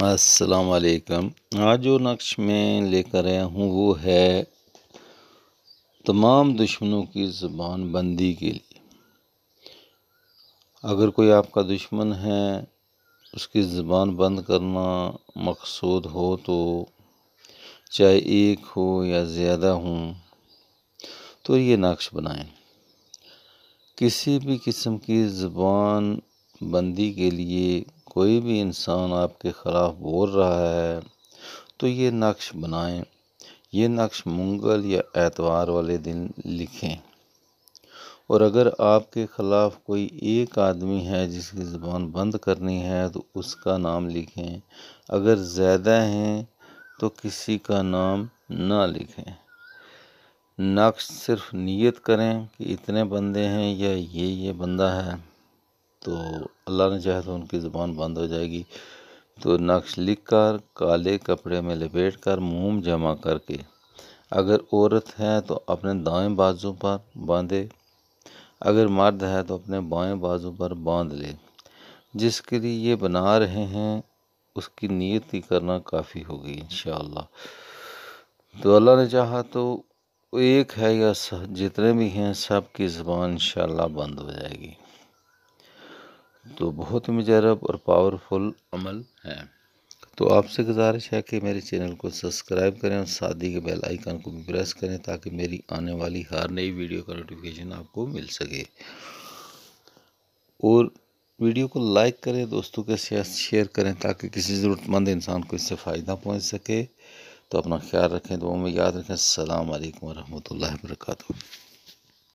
वालेकुम आज जो नक्श में लेकर आया हूँ वो है तमाम दुश्मनों की ज़बान बंदी के लिए अगर कोई आपका दुश्मन है उसकी ज़बान बंद करना मकसूद हो तो चाहे एक हो या ज़्यादा हो तो ये नक्श बनाएं किसी भी किस्म की ज़बान बंदी के लिए कोई भी इंसान आपके ख़िलाफ़ बोल रहा है तो ये नक्श बनाएँ ये नक्श मंगल या एतवार वाले दिन लिखें और अगर आपके ख़िलाफ़ कोई एक आदमी है जिसकी ज़बान बंद करनी है तो उसका नाम लिखें अगर ज़्यादा हैं तो किसी का नाम ना लिखें नक्श सिर्फ नियत करें कि इतने बंदे हैं या ये ये बंदा है तो अल्लाह ने चाहे तो उनकी ज़ुबान बंद हो जाएगी तो नक्श लिख कर काले कपड़े में लपेट कर मोम जमा करके अगर औरत है तो अपने दाएं बाजू पर बांधे अगर मर्द है तो अपने बाएं बाजू पर बांध ले जिसके लिए ये बना रहे हैं उसकी नीयत ही करना काफ़ी होगी इन तो अल्लाह ने चाहा तो एक है या जितने भी हैं सब की ज़बान इन बंद हो जाएगी तो बहुत ही मजरब और पावरफुल अमल है तो आपसे गुजारिश है कि मेरे चैनल को सब्सक्राइब करें और शादी के बेल आइकन को भी प्रेस करें ताकि मेरी आने वाली हर नई वीडियो का नोटिफिकेशन आपको मिल सके और वीडियो को लाइक करें दोस्तों के साथ शेयर करें ताकि किसी ज़रूरतमंद इंसान को इससे फ़ायदा पहुंच सके तो अपना ख्याल रखें वो में याद रखें अल्लाम वरहमल वर्का